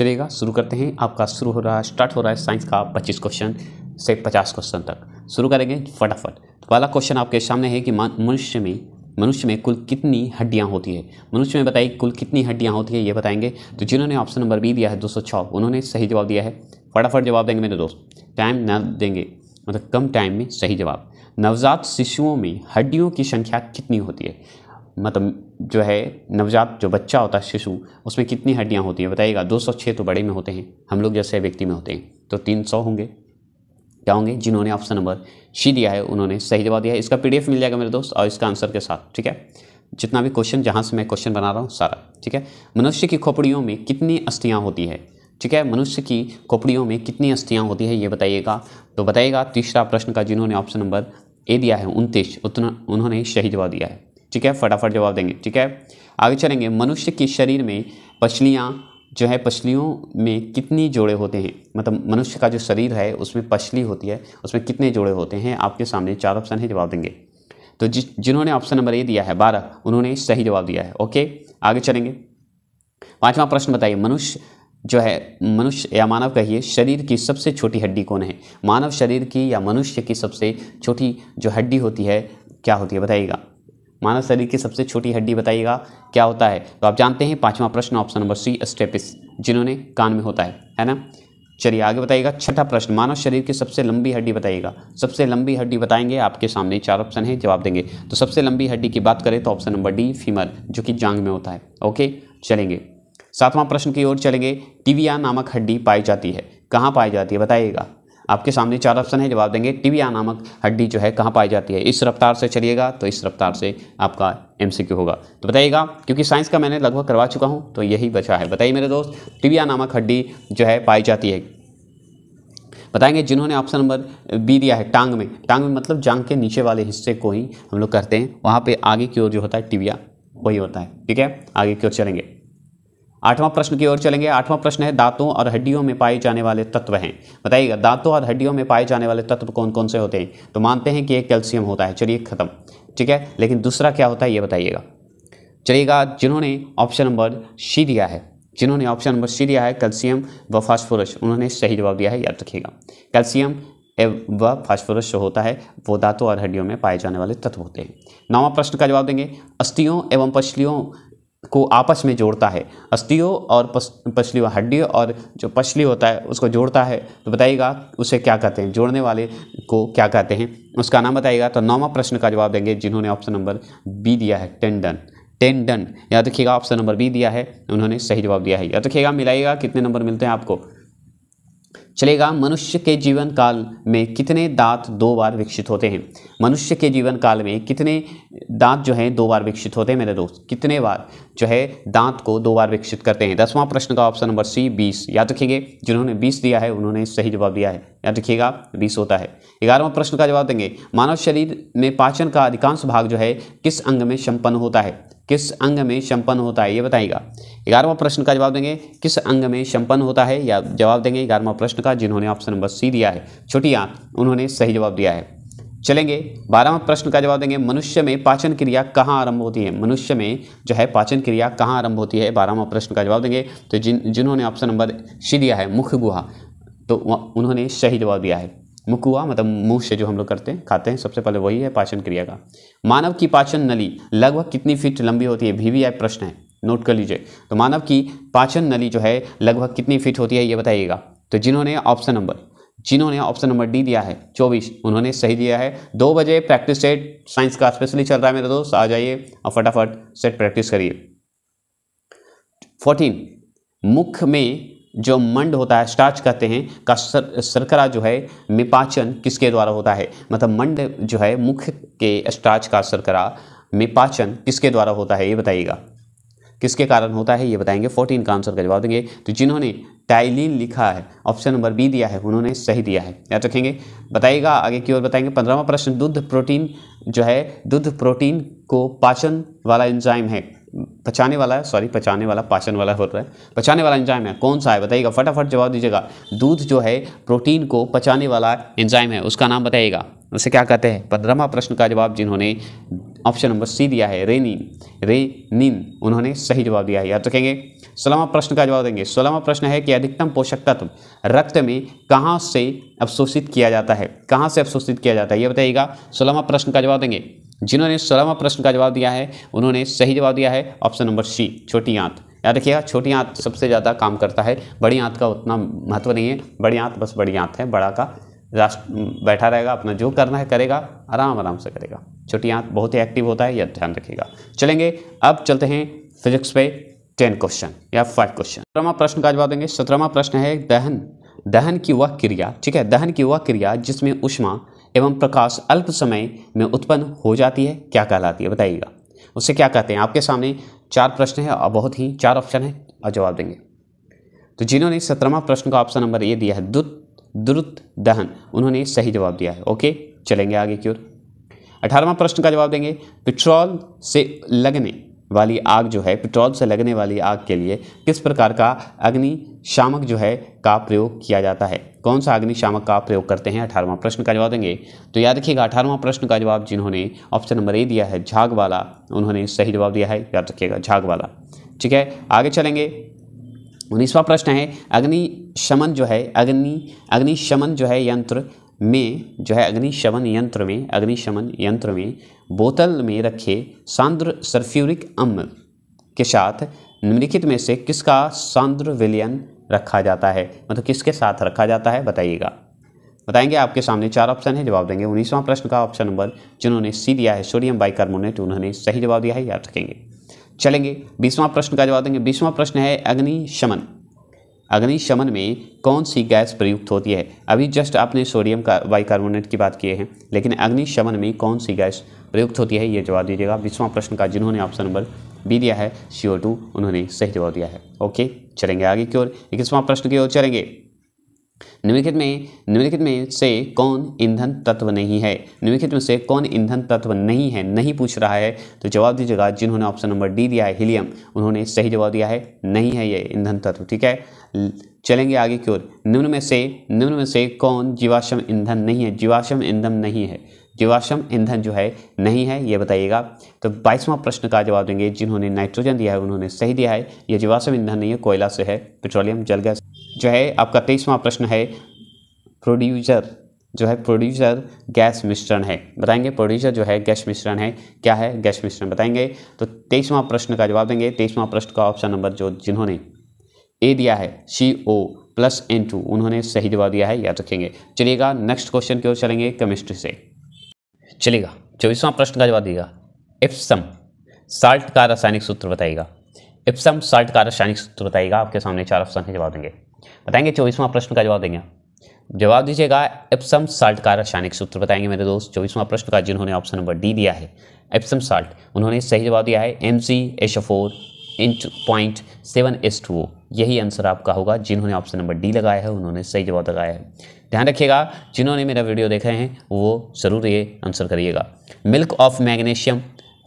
चलेगा शुरू करते हैं आपका शुरू हो रहा है स्टार्ट हो रहा है साइंस का पच्चीस क्वेश्चन से पचास क्वेश्चन तक शुरू करेंगे फटाफट तो पहला क्वेश्चन आपके सामने है कि मनुष्य में मनुष्य में कुल कितनी हड्डियां होती है मनुष्य में बताइए कुल कितनी हड्डियां होती है ये बताएंगे तो जिन्होंने ऑप्शन नंबर बी दिया है दो उन्होंने सही जवाब दिया है फटाफट जवाब देंगे मेरे दोस्त टाइम ना देंगे मतलब कम टाइम में सही जवाब नवजात शिशुओं में हड्डियों की संख्या कितनी होती है मतलब जो है नवजात जो बच्चा होता है शिशु उसमें कितनी हड्डियाँ होती हैं बताइएगा 206 तो बड़े में होते हैं हम लोग जैसे व्यक्ति में होते हैं तो 300 होंगे क्या होंगे जिन्होंने ऑप्शन नंबर सी दिया है उन्होंने सही जवाब दिया है इसका पी मिल जाएगा मेरे दोस्त और इसका आंसर के साथ ठीक है जितना भी क्वेश्चन जहाँ से मैं क्वेश्चन बना रहा हूँ सारा ठीक है मनुष्य की खोपड़ियों में कितनी अस्थियाँ होती है ठीक है मनुष्य की खोपड़ियों में कितनी अस्थियाँ होती है ये बताइएगा तो बताइएगा तीसरा प्रश्न का जिन्होंने ऑप्शन नंबर ए दिया है उनतीस उतना उन्होंने सही जवाब दिया है ठीक है फटाफट जवाब देंगे ठीक है आगे चलेंगे मनुष्य के शरीर में पछलियाँ जो है पछलियों में कितनी जोड़े होते हैं मतलब मनुष्य का जो शरीर है उसमें पछली होती है उसमें कितने जोड़े होते हैं आपके सामने चार ऑप्शन है जवाब देंगे तो जिन्होंने ऑप्शन नंबर ए दिया है बारह उन्होंने सही जवाब दिया है ओके आगे चलेंगे पांचवा प्रश्न बताइए मनुष्य जो है मनुष्य या मानव कहिए शरीर की सबसे छोटी हड्डी कौन है मानव शरीर की या मनुष्य की सबसे छोटी जो हड्डी होती है क्या होती है बताइएगा मानव शरीर की सबसे छोटी हड्डी बताइएगा क्या होता है तो आप जानते हैं पांचवा प्रश्न ऑप्शन नंबर सी स्टेपिस जिन्होंने कान में होता है है ना चलिए आगे बताइएगा छठा प्रश्न मानव शरीर की सबसे लंबी हड्डी बताइएगा सबसे लंबी हड्डी बताएंगे आपके सामने चार ऑप्शन है जवाब देंगे तो सबसे लंबी हड्डी की बात करें तो ऑप्शन नंबर डी फीमर जो कि जांग में होता है ओके चलेंगे सातवां प्रश्न की ओर चलेंगे टिविया नामक हड्डी पाई जाती है कहाँ पाई जाती है बताइएगा आपके सामने चार ऑप्शन है जवाब देंगे टिबिया नामक हड्डी जो है कहाँ पाई जाती है इस रफ्तार से चलिएगा तो इस रफ्तार से आपका एम होगा तो बताइएगा क्योंकि साइंस का मैंने लगभग करवा चुका हूँ तो यही बचा है बताइए मेरे दोस्त टिबिया नामक हड्डी जो है पाई जाती है बताएंगे जिन्होंने ऑप्शन नंबर बी दिया है टांग में टांग में मतलब जांग के नीचे वाले हिस्से को ही हम लोग करते हैं वहाँ पे आगे की ओर जो होता है टिबिया वही होता है ठीक है आगे की ओर चलेंगे आठवां प्रश्न की ओर चलेंगे आठवां प्रश्न है दांतों और हड्डियों में पाए जाने वाले तत्व हैं बताइएगा दांतों और हड्डियों में पाए जाने वाले तत्व कौन कौन से होते हैं तो मानते हैं कि एक कैल्शियम होता है चलिए खत्म ठीक है लेकिन दूसरा क्या होता है ये बताइएगा चलिएगा जिन्होंने ऑप्शन नंबर सी दिया है जिन्होंने ऑप्शन नंबर सी दिया है कैल्शियम व फास्फोरस उन्होंने सही जवाब दिया है याद रखिएगा कैल्शियम व फास्फोरस जो होता है वो दांतों और हड्डियों में पाए जाने वाले तत्व होते हैं नवा प्रश्न का जवाब देंगे अस्थियों एवं पछलियों को आपस में जोड़ता है अस्थियों और पछली हड्डियों और जो पछली होता है उसको जोड़ता है तो बताइएगा उसे क्या कहते हैं जोड़ने वाले को क्या कहते हैं उसका नाम बताइएगा तो नौवा प्रश्न का जवाब देंगे जिन्होंने ऑप्शन नंबर बी दिया है टेंडन टेंडन याद रखिएगा ऑप्शन नंबर बी दिया है उन्होंने सही जवाब दिया है याद रखिएगा मिलाइएगा कितने नंबर मिलते हैं आपको चलेगा मनुष्य के जीवन काल में कितने दांत दो बार विकसित होते हैं मनुष्य के जीवन काल में कितने दांत जो हैं दो बार विकसित होते हैं मेरे दोस्त कितने बार जो है दांत को दो बार विकसित करते हैं दसवां प्रश्न का ऑप्शन नंबर सी बीस याद रखिएगा जिन्होंने बीस दिया है उन्होंने सही जवाब दिया है याद रखिएगा बीस होता है ग्यारहवा प्रश्न का जवाब देंगे मानव शरीर में पाचन का अधिकांश भाग जो है किस अंग में संपन्न होता है किस अंग में संपन्न होता है ये बताएगा ग्यारहवा प्रश्न का जवाब देंगे किस अंग में संपन्न होता है या जवाब देंगे ग्यारहवा प्रश्न का जिन्होंने ऑप्शन नंबर सी दिया है छोटियाँ उन्होंने सही जवाब दिया है चलेंगे बारहवा प्रश्न का जवाब देंगे मनुष्य में पाचन क्रिया कहाँ आरंभ होती है मनुष्य में जो है पाचन क्रिया कहाँ आरंभ होती है बारहवा प्रश्न का जवाब देंगे तो जिन जिन्होंने ऑप्शन नंबर सी दिया है मुख्य गुहा तो उन्होंने सही जवाब दिया है मुकुआ मतलब मुंह से जो हम लोग करते हैं खाते हैं सबसे पहले वही है पाचन क्रिया का मानव की पाचन नली लगभग कितनी फीट लंबी होती है भी वी आई प्रश्न है नोट कर लीजिए तो मानव की पाचन नली जो है लगभग कितनी फीट होती है ये बताइएगा तो जिन्होंने ऑप्शन नंबर जिन्होंने ऑप्शन नंबर डी दिया है चौबीस उन्होंने सही दिया है दो बजे प्रैक्टिस सेट साइंस का स्पेशली चल रहा है मेरे दोस्त आ जाइए और फटाफट सेट प्रैक्टिस करिए फोर्टीन मुख में जो मंड होता है स्टार्च कहते हैं का शर्करा सरकरा जो है मिपाचन किसके द्वारा होता है मतलब मंड जो है मुख्य के स्टार्च का सरकरा मिपाचन किसके द्वारा होता है ये बताइएगा किसके कारण होता है ये बताएंगे फोर्टीन का आंसर का जवाब देंगे तो जिन्होंने टाइलिन लिखा है ऑप्शन नंबर बी दिया है उन्होंने सही दिया है याद रखेंगे बताइएगा आगे की ओर बताएंगे पंद्रहवा प्रश्न दुध प्रोटीन जो है दुध प्रोटीन को पाचन वाला एंजाइम है पचाने वाला है सॉरी पचाने वाला पाचन वाला हो रहा है पचाने वाला एंजाइम है कौन सा है बताइएगा फटाफट जवाब दीजिएगा दूध जो है प्रोटीन को पचाने वाला एंजाइम है उसका नाम बताइएगा उसे क्या कहते हैं पंद्रहवा प्रश्न का जवाब जिन्होंने ऑप्शन नंबर सी दिया है रेनिन रेनिन उन्होंने सही जवाब दिया है याद रखेंगे सोलहवा प्रश्न का जवाब देंगे सोलहवा प्रश्न है कि अधिकतम पोषक तत्व रक्त में कहाँ से अवशोषित किया जाता है कहाँ से अवशोषित किया जाता है ये बताइएगा सोलहवा प्रश्न का जवाब देंगे जिन्होंने सोलहवा प्रश्न का जवाब दिया है उन्होंने सही जवाब दिया है ऑप्शन नंबर सी छोटी आंत याद रखिएगा छोटी आंत सबसे ज़्यादा काम करता है बड़ी आंत का उतना महत्व नहीं है बड़ी आंत बस बड़ी आंत है बड़ा का राष्ट्र बैठा रहेगा अपना जो करना है करेगा आराम आराम से करेगा छोटी आंत बहुत ही एक्टिव होता है यह ध्यान रखिएगा चलेंगे अब चलते हैं फिजिक्स पे टेन क्वेश्चन या फाइव क्वेश्चन सत्रहवा प्रश्न का जवाब देंगे सत्रहवा प्रश्न है दहन दहन की वह क्रिया ठीक है दहन की वह क्रिया जिसमें उष्मा एवं प्रकाश अल्प समय में उत्पन्न हो जाती है क्या कहलाती है बताइएगा उससे क्या कहते हैं आपके सामने चार प्रश्न है और बहुत ही चार ऑप्शन है और जवाब देंगे तो जिन्होंने सत्रहवा प्रश्न का ऑप्शन नंबर ए दिया है दुत द्रुत दहन उन्होंने सही जवाब दिया है ओके चलेंगे आगे की ओर अठारहवा प्रश्न का जवाब देंगे पेट्रोल से लगने वाली आग जो है पेट्रोल से लगने वाली आग के लिए किस प्रकार का अग्निशामक जो है का प्रयोग किया जाता है कौन सा अग्निशामक का प्रयोग करते हैं अठारहवा प्रश्न का जवाब देंगे तो याद रखिएगा अठारहवा प्रश्न का जवाब जिन्होंने ऑप्शन नंबर ए दिया है झाग वाला उन्होंने सही जवाब दिया है याद रखिएगा झाग वाला ठीक है आगे चलेंगे उन्नीसवा प्रश्न है अग्निशमन जो है अग्नि अग्निशमन जो है यंत्र में जो है अग्निशमन यंत्र में अग्निशमन यंत्र में बोतल में रखे सांद्र सल्फ्यूरिक अम्ल के साथ निम्नलिखित में से किसका सांद्र विलयन रखा जाता है मतलब किसके साथ रखा जाता है बताइएगा बताएंगे आपके सामने चार ऑप्शन है जवाब देंगे उन्नीसवां प्रश्न का ऑप्शन नंबर जिन्होंने सी दिया है सोडियम बाइकार्बोनेट उन्होंने सही जवाब दिया है याद रखेंगे चलेंगे बीसवां प्रश्न का जवाब देंगे बीसवां प्रश्न है अग्निशमन अग्निशमन में कौन सी गैस प्रयुक्त होती है अभी जस्ट आपने सोडियम का बाइकार्बोनेट की बात किए हैं लेकिन अग्निशमन में कौन सी गैस प्रयुक्त होती है ये जवाब दीजिएगा विश्वा प्रश्न का जिन्होंने ऑप्शन नंबर बी दिया है सी उन्होंने सही जवाब दिया है ओके चलेंगे आगे की ओर इक्कीसवां प्रश्न की ओर चलेंगे निम्नलिखित में निम्नलिखित में से कौन ईंधन तत्व नहीं है निम्नलिखित में से कौन ईंधन तत्व नहीं है नहीं पूछ रहा है तो जवाब दीजिएगा जिन्होंने ऑप्शन नंबर डी दिया है हीलियम उन्होंने सही जवाब दिया है नहीं है ये ईंधन तत्व ठीक है चलेंगे आगे की ओर निम्न में से निम्न में से कौन जीवाश्म ईंधन नहीं है जीवाश्म ईंधन नहीं है जीवाश्म ईंधन जो है नहीं है ये बताइएगा तो बाईसवां प्रश्न का जवाब देंगे जिन्होंने नाइट्रोजन दिया है उन्होंने सही दिया है यह जीवाश्म ईंधन नहीं है कोयला से है पेट्रोलियम जल गैस जो है आपका तेईसवां प्रश्न है प्रोड्यूसर जो है प्रोड्यूसर गैस मिश्रण है बताएंगे प्रोड्यूसर जो है गैस मिश्रण है क्या है गैस मिश्रण बताएंगे तो तेईसवां प्रश्न का जवाब देंगे तेईसवां प्रश्न का ऑप्शन नंबर जो जिन्होंने ए दिया है C O plus N two उन्होंने सही जवाब दिया है याद रखेंगे चलिएगा नेक्स्ट क्वेश्चन की ओर चलेंगे केमिस्ट्री से चलिएगा चौबीसवां प्रश्न का जवाब दिएगा इप्सम साल्ट का रासायनिक सूत्र बताइएगा इप्सम साल्ट का रासायनिक सूत्र बताइएगा आपके सामने चार ऑप्शन है जवाब देंगे बताएंगे चौबीसवां प्रश्न का जवाब देंगे जवाब दीजिएगा एप्सम साल्ट का रासायनिक सूत्र बताएंगे मेरे दोस्त चौबीसवां प्रश्न का जिन्होंने ऑप्शन नंबर डी दिया है एप्सम साल्ट उन्होंने सही जवाब दिया है M C H four inch point seven S two O यही आंसर आपका होगा जिन्होंने ऑप्शन नंबर डी लगाया है उन्होंने सही जवाब लगाया है ध्यान रखिएगा जिन्होंने मेरा वीडियो देखा है वो ज़रूर ये आंसर करिएगा मिल्क ऑफ मैग्नीशियम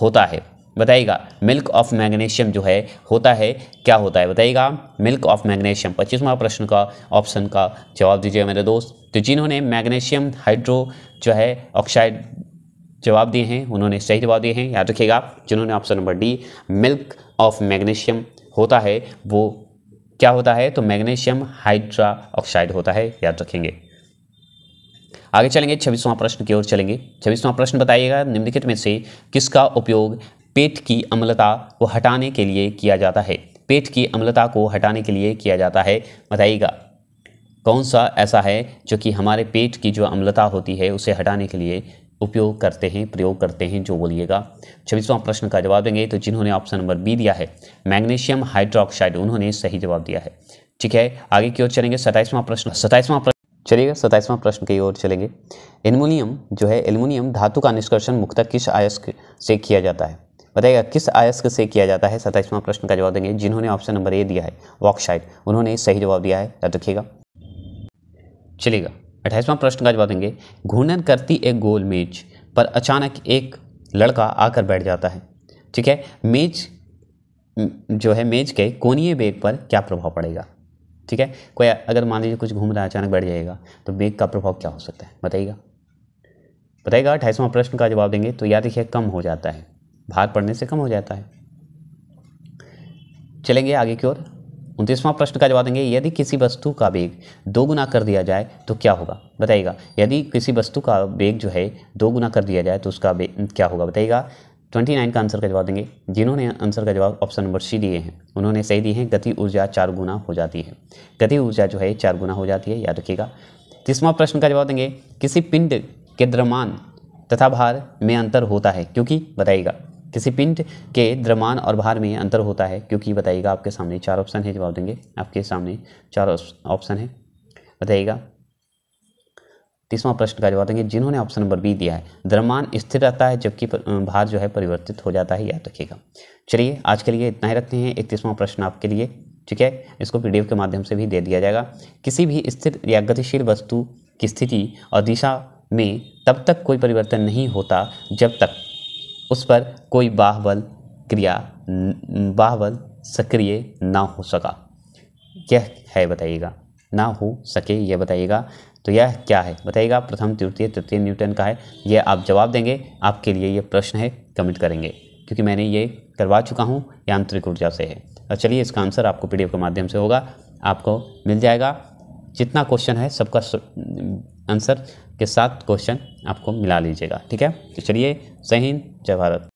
होता है बताइएगा मिल्क ऑफ मैग्नीशियम जो है होता है क्या होता है बताइएगा मिल्क ऑफ मैग्नीशियम पच्चीसवा प्रश्न का ऑप्शन का जवाब दीजिएगा मेरे दोस्त तो जिन्होंने मैग्नीशियम हाइड्रो जो है ऑक्साइड जवाब दिए हैं उन्होंने सही जवाब दिए हैं याद रखिएगा जिन्होंने option number D milk of magnesium होता है वो क्या होता है तो मैग्नेशियम हाइड्रा ऑक्साइड होता है याद रखेंगे आगे चलेंगे छब्बीसवां प्रश्न की ओर चलेंगे छब्बीसवां प्रश्न बताइएगा निम्नलिखित में से किसका उपयोग पेट की अम्लता को हटाने के लिए किया जाता है पेट की अम्लता को हटाने के लिए किया जाता है बताइएगा कौन सा ऐसा है जो कि हमारे पेट की जो अम्लता होती है उसे हटाने के लिए उपयोग करते हैं प्रयोग करते हैं जो बोलिएगा छब्बीसवां प्रश्न का जवाब देंगे तो जिन्होंने ऑप्शन नंबर बी दिया है मैग्नीशियम हाइड्रोक्साइड उन्होंने सही जवाब दिया है ठीक है आगे की ओर चलेंगे सताइसवां प्रश्न सताइसवां प्रश्न चलिएगा सताइसवां प्रश्न की ओर चलेंगे एलमिनियम जो है एलमोनियम धातु का निष्कर्षण मुख्य किस आयस्क से किया जाता है बताइएगा किस आयस्क से किया जाता है सताइसवां प्रश्न का जवाब देंगे जिन्होंने ऑप्शन नंबर ए दिया है वॉकसाइड उन्होंने सही जवाब दिया है याद रखिएगा चलिएगा अट्ठाईसवां प्रश्न का जवाब देंगे घूर्णन करती एक गोल मेज पर अचानक एक लड़का आकर बैठ जाता है ठीक है मेज जो है मेज के कोनीय बेग पर क्या प्रभाव पड़ेगा ठीक है कोई अगर मान लीजिए कुछ घूम रहा है अचानक बैठ जाएगा तो बेग का प्रभाव क्या हो सकता है बताइएगा बताइएगा अट्ठाईसवां प्रश्न का जवाब देंगे तो याद रखिए कम हो जाता है भार पड़ने से कम हो जाता है चलेंगे आगे की ओर उनतीसवां प्रश्न का जवाब देंगे यदि किसी वस्तु का वेग दो गुना कर दिया जाए तो क्या होगा बताइएगा यदि किसी वस्तु का वेग जो है दो गुना कर दिया जाए तो उसका क्या होगा बताइएगा ट्वेंटी नाइन का आंसर का जवाब देंगे जिन्होंने आंसर का जवाब ऑप्शन नंबर सी दिए हैं उन्होंने सही दिए हैं गति ऊर्जा चार गुना हो जाती है गति ऊर्जा जो है चार गुना हो जाती है याद रखिएगा तीसवा प्रश्न का जवाब देंगे किसी पिंड के द्रमान तथा भार में अंतर होता है क्योंकि बताइएगा किसी पिंड के द्रमान और भार में अंतर होता है क्योंकि बताइएगा आपके सामने चार ऑप्शन है जवाब देंगे आपके सामने चार ऑप्शन है बताइएगा तीसवां प्रश्न का जवाब देंगे जिन्होंने ऑप्शन नंबर बी दिया है द्रमान स्थिर रहता है जबकि भार जो है परिवर्तित हो जाता है याद रखिएगा चलिए आज के लिए इतना ही रखते हैं इकतीसवां प्रश्न आपके लिए ठीक है इसको पी के माध्यम से भी दे दिया जाएगा किसी भी स्थिर या गतिशील वस्तु की स्थिति और दिशा में तब तक कोई परिवर्तन नहीं होता जब तक उस पर कोई बाहबल क्रिया बाहबल सक्रिय ना हो सका यह है बताइएगा ना हो सके यह बताइएगा तो यह क्या है बताइएगा प्रथम तृतीय तृतीय न्यूटन का है यह आप जवाब देंगे आपके लिए ये प्रश्न है कमेंट करेंगे क्योंकि मैंने ये करवा चुका हूँ यांत्रिक ऊर्जा से है और चलिए इसका आंसर आपको पी के माध्यम से होगा आपको मिल जाएगा जितना क्वेश्चन है सबका आंसर के साथ क्वेश्चन आपको मिला लीजिएगा ठीक है तो चलिए सही जय भारत